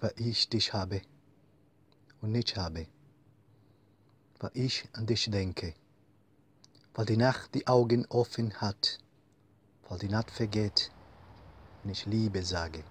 weil ich dich habe und nicht habe, weil ich an dich denke, weil die Nacht die Augen offen hat, weil die Nacht vergeht und ich Liebe sage.